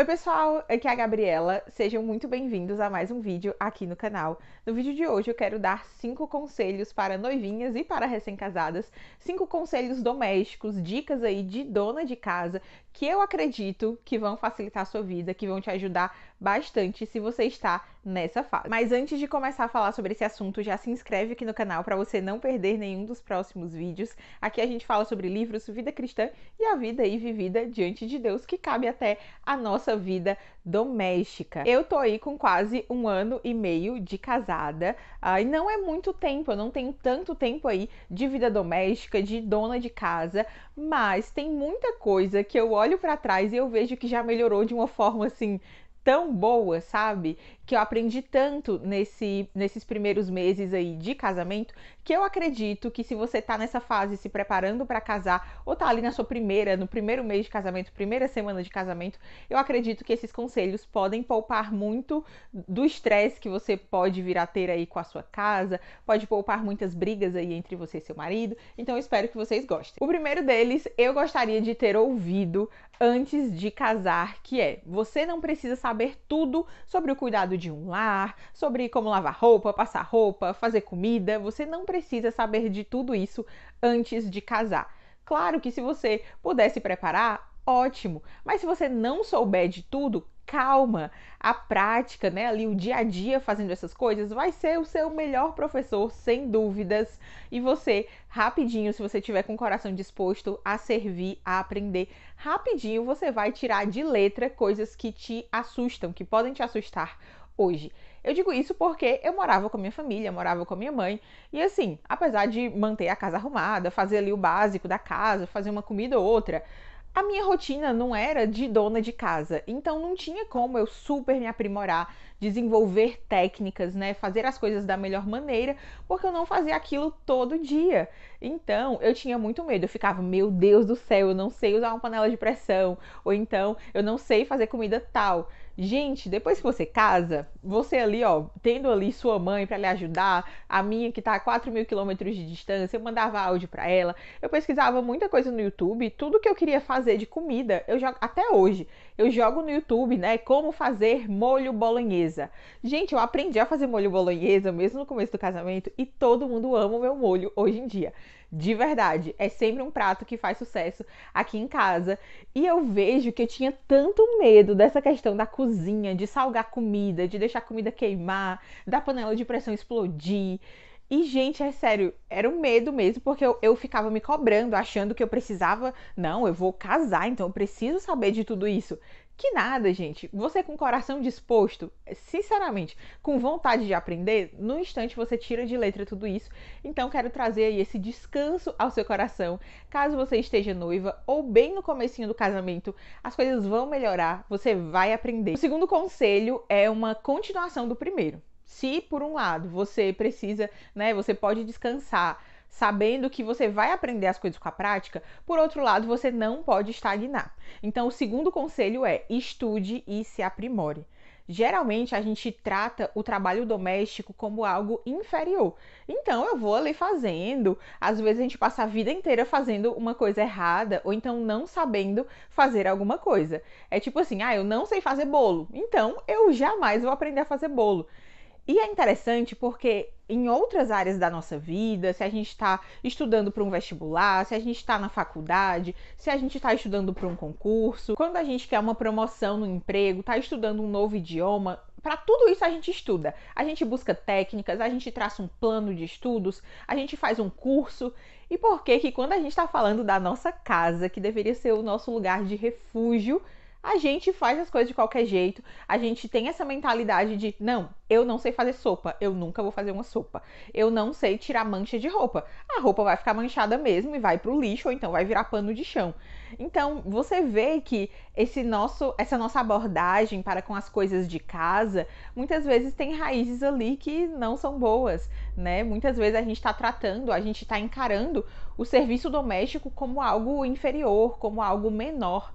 Oi pessoal, aqui é a Gabriela. Sejam muito bem-vindos a mais um vídeo aqui no canal. No vídeo de hoje eu quero dar 5 conselhos para noivinhas e para recém-casadas, 5 conselhos domésticos, dicas aí de dona de casa que eu acredito que vão facilitar a sua vida, que vão te ajudar bastante se você está nessa fase. Mas antes de começar a falar sobre esse assunto, já se inscreve aqui no canal para você não perder nenhum dos próximos vídeos. Aqui a gente fala sobre livros, vida cristã e a vida aí vivida diante de Deus que cabe até a nossa nossa vida doméstica. Eu tô aí com quase um ano e meio de casada uh, e não é muito tempo, eu não tenho tanto tempo aí de vida doméstica, de dona de casa, mas tem muita coisa que eu olho para trás e eu vejo que já melhorou de uma forma assim tão boa, sabe? que eu aprendi tanto nesse, nesses primeiros meses aí de casamento, que eu acredito que se você tá nessa fase se preparando para casar, ou tá ali na sua primeira, no primeiro mês de casamento, primeira semana de casamento, eu acredito que esses conselhos podem poupar muito do estresse que você pode vir a ter aí com a sua casa, pode poupar muitas brigas aí entre você e seu marido. Então eu espero que vocês gostem. O primeiro deles, eu gostaria de ter ouvido antes de casar, que é: você não precisa saber tudo sobre o cuidado de um lar, sobre como lavar roupa, passar roupa, fazer comida. Você não precisa saber de tudo isso antes de casar. Claro que se você puder se preparar, ótimo. Mas se você não souber de tudo, calma. A prática, né, ali o dia a dia fazendo essas coisas vai ser o seu melhor professor, sem dúvidas. E você, rapidinho, se você tiver com o coração disposto a servir, a aprender, rapidinho você vai tirar de letra coisas que te assustam, que podem te assustar hoje. Eu digo isso porque eu morava com a minha família, morava com a minha mãe, e assim, apesar de manter a casa arrumada, fazer ali o básico da casa, fazer uma comida ou outra, a minha rotina não era de dona de casa, então não tinha como eu super me aprimorar, desenvolver técnicas, né, fazer as coisas da melhor maneira, porque eu não fazia aquilo todo dia. Então, eu tinha muito medo. Eu ficava, meu Deus do céu, eu não sei usar uma panela de pressão, ou então eu não sei fazer comida tal. Gente, depois que você casa, você ali, ó, tendo ali sua mãe para lhe ajudar, a minha que tá a 4 mil quilômetros de distância, eu mandava áudio para ela, eu pesquisava muita coisa no YouTube, tudo que eu queria fazer de comida, eu jogo, até hoje, eu jogo no YouTube, né, como fazer molho bolonhesa. Gente, eu aprendi a fazer molho bolonhesa mesmo no começo do casamento e todo mundo ama o meu molho hoje em dia. De verdade, é sempre um prato que faz sucesso aqui em casa. E eu vejo que eu tinha tanto medo dessa questão da cozinha, de salgar comida, de deixar deixar a comida queimar, da panela de pressão explodir, e, gente, é sério, era um medo mesmo, porque eu, eu ficava me cobrando, achando que eu precisava. Não, eu vou casar, então eu preciso saber de tudo isso. Que nada, gente. Você com o coração disposto, sinceramente, com vontade de aprender, no instante você tira de letra tudo isso. Então quero trazer aí esse descanso ao seu coração. Caso você esteja noiva ou bem no comecinho do casamento, as coisas vão melhorar, você vai aprender. O segundo conselho é uma continuação do primeiro. Se por um lado você precisa, né, você pode descansar sabendo que você vai aprender as coisas com a prática, por outro lado, você não pode estagnar. Então, o segundo conselho é: estude e se aprimore. Geralmente a gente trata o trabalho doméstico como algo inferior. Então eu vou ali fazendo. Às vezes a gente passa a vida inteira fazendo uma coisa errada ou então não sabendo fazer alguma coisa. É tipo assim: ah, eu não sei fazer bolo, então eu jamais vou aprender a fazer bolo. E é interessante porque em outras áreas da nossa vida, se a gente está estudando para um vestibular, se a gente está na faculdade, se a gente está estudando para um concurso, quando a gente quer uma promoção no emprego, está estudando um novo idioma, para tudo isso a gente estuda. A gente busca técnicas, a gente traça um plano de estudos, a gente faz um curso. E por que que quando a gente está falando da nossa casa, que deveria ser o nosso lugar de refúgio, a gente faz as coisas de qualquer jeito, a gente tem essa mentalidade de não, eu não sei fazer sopa, eu nunca vou fazer uma sopa, eu não sei tirar mancha de roupa, a roupa vai ficar manchada mesmo e vai pro lixo ou então vai virar pano de chão. Então você vê que esse nosso, essa nossa abordagem para com as coisas de casa muitas vezes tem raízes ali que não são boas, né? Muitas vezes a gente está tratando, a gente está encarando o serviço doméstico como algo inferior, como algo menor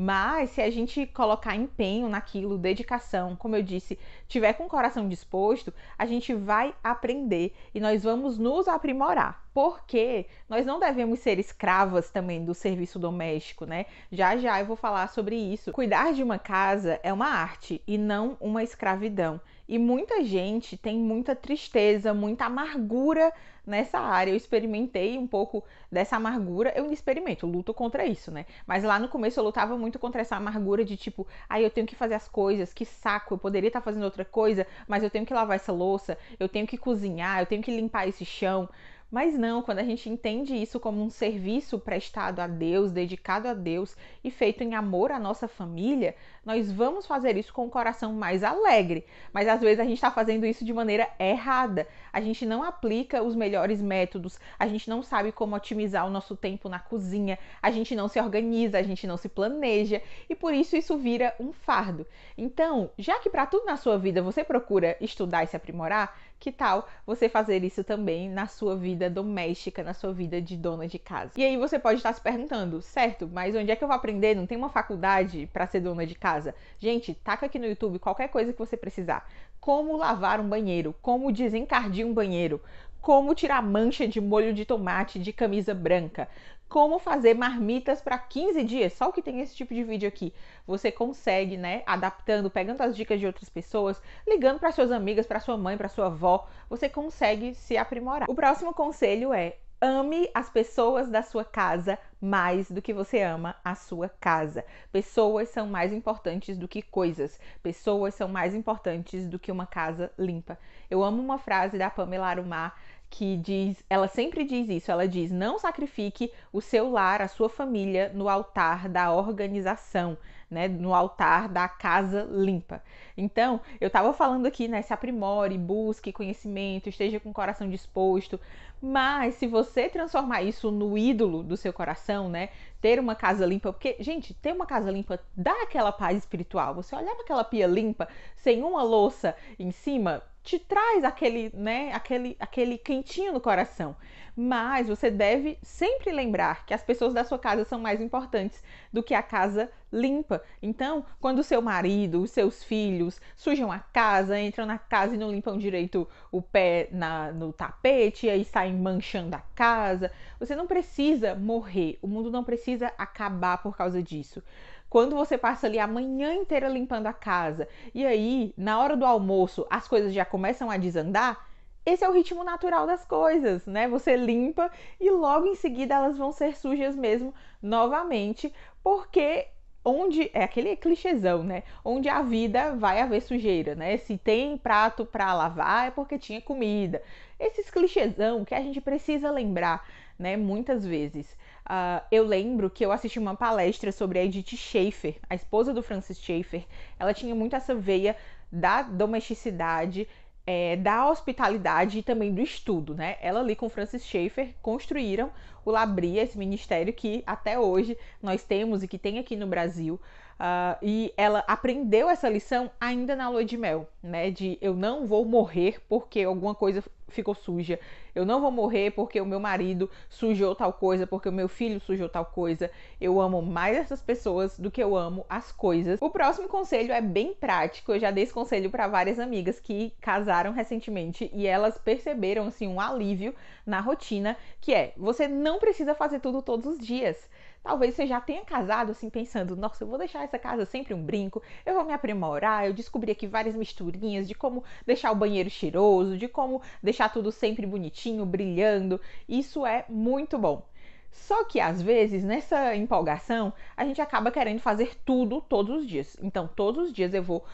mas se a gente colocar empenho naquilo, dedicação, como eu disse, tiver com o coração disposto, a gente vai aprender e nós vamos nos aprimorar. Porque nós não devemos ser escravas também do serviço doméstico, né? Já já eu vou falar sobre isso. Cuidar de uma casa é uma arte e não uma escravidão. E muita gente tem muita tristeza, muita amargura nessa área. Eu experimentei um pouco dessa amargura. Eu experimento, luto contra isso, né? Mas lá no começo eu lutava muito contra essa amargura de tipo, ai, ah, eu tenho que fazer as coisas, que saco, eu poderia estar tá fazendo outra coisa, mas eu tenho que lavar essa louça, eu tenho que cozinhar, eu tenho que limpar esse chão. Mas não, quando a gente entende isso como um serviço prestado a Deus, dedicado a Deus e feito em amor à nossa família, nós vamos fazer isso com o um coração mais alegre. Mas às vezes a gente está fazendo isso de maneira errada. A gente não aplica os melhores métodos, a gente não sabe como otimizar o nosso tempo na cozinha, a gente não se organiza, a gente não se planeja e por isso isso vira um fardo. Então, já que para tudo na sua vida você procura estudar e se aprimorar, que tal você fazer isso também na sua vida doméstica, na sua vida de dona de casa? E aí você pode estar se perguntando, certo, mas onde é que eu vou aprender? Não tem uma faculdade para ser dona de casa? Gente, taca aqui no YouTube qualquer coisa que você precisar. Como lavar um banheiro, como desencardir um banheiro, como tirar mancha de molho de tomate de camisa branca, como fazer marmitas para 15 dias, só que tem esse tipo de vídeo aqui. Você consegue, né, adaptando, pegando as dicas de outras pessoas, ligando para suas amigas, para sua mãe, para sua avó, você consegue se aprimorar. O próximo conselho é: ame as pessoas da sua casa mais do que você ama a sua casa. Pessoas são mais importantes do que coisas. Pessoas são mais importantes do que uma casa limpa. Eu amo uma frase da Pamela Arumar que diz, ela sempre diz isso, ela diz: "Não sacrifique o seu lar, a sua família no altar da organização, né, no altar da casa limpa". Então, eu estava falando aqui, né, se aprimore, busque conhecimento, esteja com o coração disposto, mas se você transformar isso no ídolo do seu coração, né, ter uma casa limpa, porque gente, ter uma casa limpa dá aquela paz espiritual. Você olhar para aquela pia limpa, sem uma louça em cima, te traz aquele, né, aquele, aquele quentinho no coração. Mas você deve sempre lembrar que as pessoas da sua casa são mais importantes do que a casa limpa. Então, quando o seu marido, os seus filhos sujam a casa, entram na casa e não limpam direito o pé na, no tapete, e aí saem manchando a casa, você não precisa morrer, o mundo não precisa acabar por causa disso. Quando você passa ali a manhã inteira limpando a casa e aí, na hora do almoço, as coisas já começam a desandar, esse é o ritmo natural das coisas, né? Você limpa e logo em seguida elas vão ser sujas mesmo novamente, porque onde é aquele clichêzão, né? Onde a vida vai haver sujeira, né? Se tem prato para lavar é porque tinha comida. Esses clichêzão que a gente precisa lembrar, né? Muitas vezes. Uh, eu lembro que eu assisti uma palestra sobre a Edith Schaefer, a esposa do Francis Schaefer. Ela tinha muito essa veia da domesticidade é, da hospitalidade e também do estudo, né? Ela ali com Francis Schaeffer construíram o Labria, esse ministério que até hoje nós temos e que tem aqui no Brasil Uh, e ela aprendeu essa lição ainda na lua de mel, né? De eu não vou morrer porque alguma coisa ficou suja, eu não vou morrer porque o meu marido sujou tal coisa, porque o meu filho sujou tal coisa. Eu amo mais essas pessoas do que eu amo as coisas. O próximo conselho é bem prático, eu já dei esse conselho para várias amigas que casaram recentemente e elas perceberam assim um alívio na rotina, que é: você não precisa fazer tudo todos os dias. Talvez você já tenha casado assim pensando, nossa, eu vou deixar essa casa sempre um brinco, eu vou me aprimorar, eu descobri aqui várias misturinhas de como deixar o banheiro cheiroso, de como deixar tudo sempre bonitinho, brilhando. Isso é muito bom. Só que às vezes, nessa empolgação, a gente acaba querendo fazer tudo todos os dias. Então, todos os dias eu vou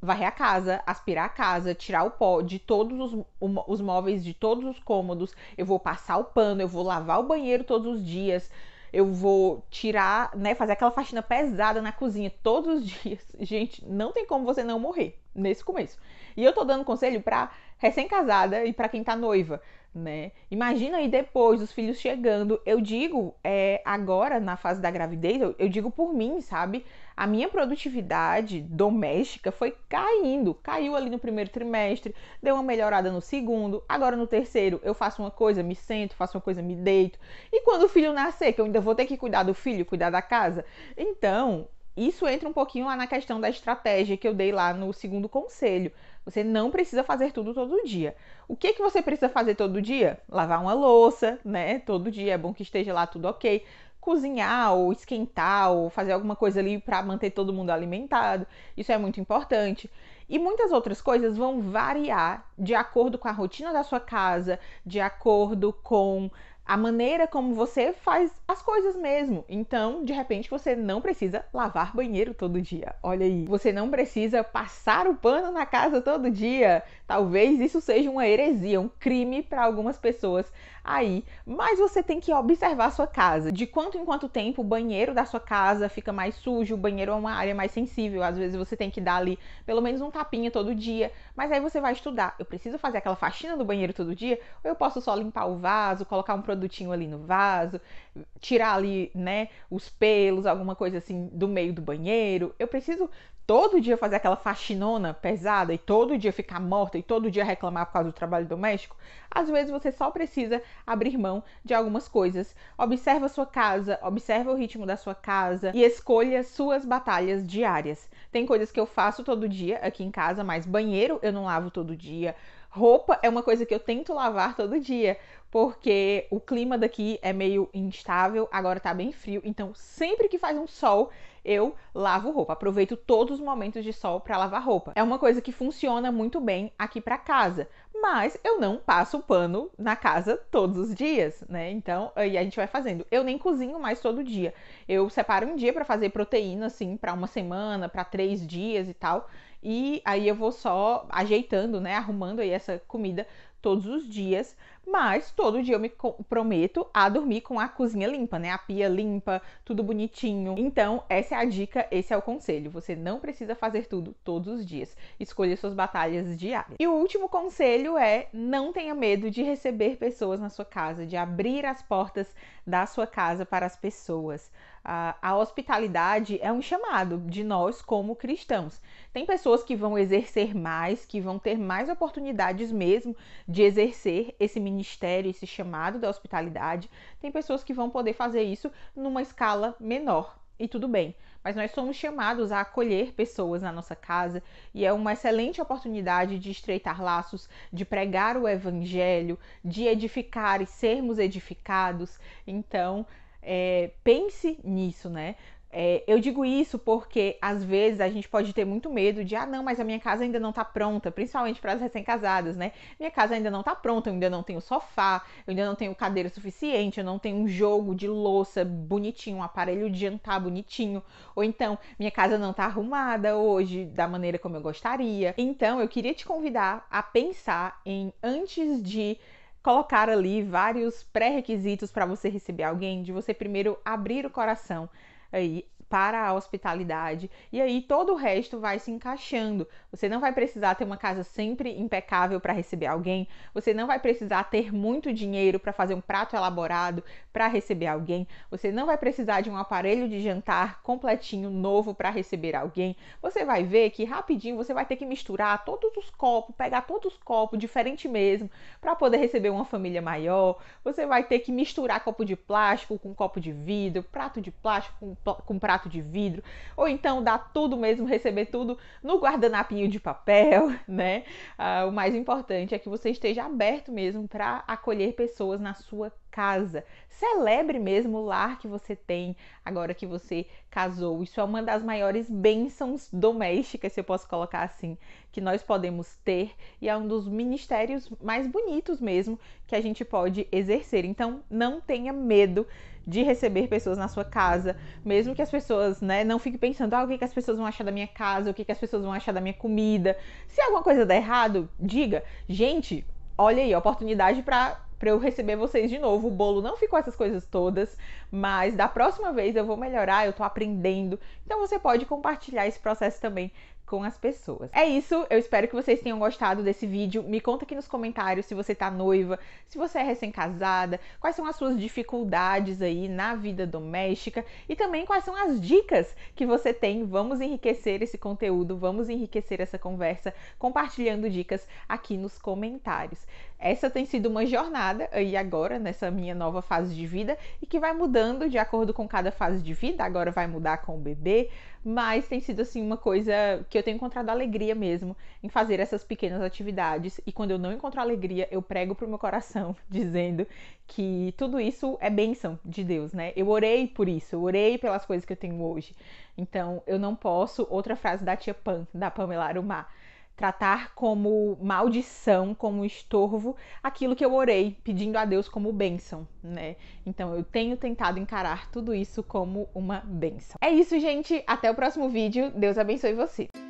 varrer a casa, aspirar a casa, tirar o pó de todos os, os móveis de todos os cômodos, eu vou passar o pano, eu vou lavar o banheiro todos os dias, eu vou tirar, né, fazer aquela faxina pesada na cozinha todos os dias. Gente, não tem como você não morrer nesse começo. E eu tô dando conselho para recém-casada e para quem tá noiva, né? Imagina aí depois os filhos chegando. Eu digo é, agora na fase da gravidez, eu, eu digo por mim, sabe? A minha produtividade doméstica foi caindo, caiu ali no primeiro trimestre, deu uma melhorada no segundo, agora no terceiro eu faço uma coisa, me sento, faço uma coisa, me deito. E quando o filho nascer, que eu ainda vou ter que cuidar do filho, cuidar da casa, então isso entra um pouquinho lá na questão da estratégia que eu dei lá no segundo conselho. Você não precisa fazer tudo todo dia. O que é que você precisa fazer todo dia? Lavar uma louça, né? Todo dia é bom que esteja lá tudo ok. Cozinhar ou esquentar ou fazer alguma coisa ali para manter todo mundo alimentado. Isso é muito importante. E muitas outras coisas vão variar de acordo com a rotina da sua casa, de acordo com a maneira como você faz as coisas mesmo. Então, de repente, você não precisa lavar banheiro todo dia. Olha aí, você não precisa passar o pano na casa todo dia. Talvez isso seja uma heresia, um crime para algumas pessoas aí. Mas você tem que observar a sua casa. De quanto em quanto tempo o banheiro da sua casa fica mais sujo, o banheiro é uma área mais sensível. Às vezes você tem que dar ali pelo menos um tapinha todo dia. Mas aí você vai estudar. Eu preciso fazer aquela faxina do banheiro todo dia? Ou eu posso só limpar o vaso, colocar um produtinho ali no vaso, tirar ali, né, os pelos, alguma coisa assim do meio do banheiro? Eu preciso todo dia fazer aquela faxinona pesada e todo dia ficar morta e todo dia reclamar por causa do trabalho doméstico, às vezes você só precisa abrir mão de algumas coisas. Observa a sua casa, observa o ritmo da sua casa e escolha suas batalhas diárias. Tem coisas que eu faço todo dia aqui em casa, mas banheiro eu não lavo todo dia. Roupa é uma coisa que eu tento lavar todo dia, porque o clima daqui é meio instável, agora tá bem frio, então sempre que faz um sol, eu lavo roupa. Aproveito todos os momentos de sol para lavar roupa. É uma coisa que funciona muito bem aqui para casa, mas eu não passo pano na casa todos os dias, né? Então, aí a gente vai fazendo. Eu nem cozinho mais todo dia. Eu separo um dia para fazer proteína assim para uma semana, para três dias e tal. E aí eu vou só ajeitando, né, arrumando aí essa comida todos os dias. Mas todo dia eu me comprometo a dormir com a cozinha limpa, né? A pia limpa, tudo bonitinho. Então, essa é a dica, esse é o conselho. Você não precisa fazer tudo todos os dias. Escolha suas batalhas diárias. E o último conselho é: não tenha medo de receber pessoas na sua casa, de abrir as portas da sua casa para as pessoas. A, a, hospitalidade é um chamado de nós como cristãos. Tem pessoas que vão exercer mais, que vão ter mais oportunidades mesmo de exercer esse ministério ministério, esse chamado da hospitalidade, tem pessoas que vão poder fazer isso numa escala menor. E tudo bem, mas nós somos chamados a acolher pessoas na nossa casa e é uma excelente oportunidade de estreitar laços, de pregar o evangelho, de edificar e sermos edificados. Então, é, pense nisso, né? É, eu digo isso porque às vezes a gente pode ter muito medo de, ah, não, mas a minha casa ainda não tá pronta, principalmente para as recém-casadas, né? Minha casa ainda não tá pronta, eu ainda não tenho sofá, eu ainda não tenho cadeira suficiente, eu não tenho um jogo de louça bonitinho, um aparelho de jantar bonitinho, ou então minha casa não tá arrumada hoje da maneira como eu gostaria. Então eu queria te convidar a pensar em antes de colocar ali vários pré-requisitos para você receber alguém, de você primeiro abrir o coração 哎。para a hospitalidade e aí todo o resto vai se encaixando. Você não vai precisar ter uma casa sempre impecável para receber alguém, você não vai precisar ter muito dinheiro para fazer um prato elaborado para receber alguém, você não vai precisar de um aparelho de jantar completinho novo para receber alguém. Você vai ver que rapidinho você vai ter que misturar todos os copos, pegar todos os copos diferente mesmo para poder receber uma família maior. Você vai ter que misturar copo de plástico com copo de vidro, prato de plástico com, com prato de vidro, ou então dá tudo mesmo, receber tudo no guardanapinho de papel, né? Ah, o mais importante é que você esteja aberto mesmo para acolher pessoas na sua casa. Celebre mesmo o lar que você tem agora que você casou. Isso é uma das maiores bênçãos domésticas, se eu posso colocar assim, que nós podemos ter e é um dos ministérios mais bonitos mesmo que a gente pode exercer. Então, não tenha medo de receber pessoas na sua casa, mesmo que as pessoas, né, não fique pensando, ah, o que, que as pessoas vão achar da minha casa, o que, que as pessoas vão achar da minha comida. Se alguma coisa der errado, diga, gente, olha aí, oportunidade para para eu receber vocês de novo. O bolo não ficou essas coisas todas, mas da próxima vez eu vou melhorar, eu tô aprendendo. Então você pode compartilhar esse processo também com as pessoas. É isso, eu espero que vocês tenham gostado desse vídeo. Me conta aqui nos comentários se você tá noiva, se você é recém-casada, quais são as suas dificuldades aí na vida doméstica e também quais são as dicas que você tem. Vamos enriquecer esse conteúdo, vamos enriquecer essa conversa compartilhando dicas aqui nos comentários. Essa tem sido uma jornada aí agora nessa minha nova fase de vida e que vai mudando de acordo com cada fase de vida. Agora vai mudar com o bebê, mas tem sido assim uma coisa que eu tenho encontrado alegria mesmo em fazer essas pequenas atividades. E quando eu não encontro alegria, eu prego pro meu coração, dizendo que tudo isso é bênção de Deus, né? Eu orei por isso, eu orei pelas coisas que eu tenho hoje. Então, eu não posso, outra frase da tia Pan, da Pamela Arumá. tratar como maldição, como estorvo, aquilo que eu orei, pedindo a Deus como bênção, né? Então eu tenho tentado encarar tudo isso como uma bênção. É isso, gente. Até o próximo vídeo. Deus abençoe você.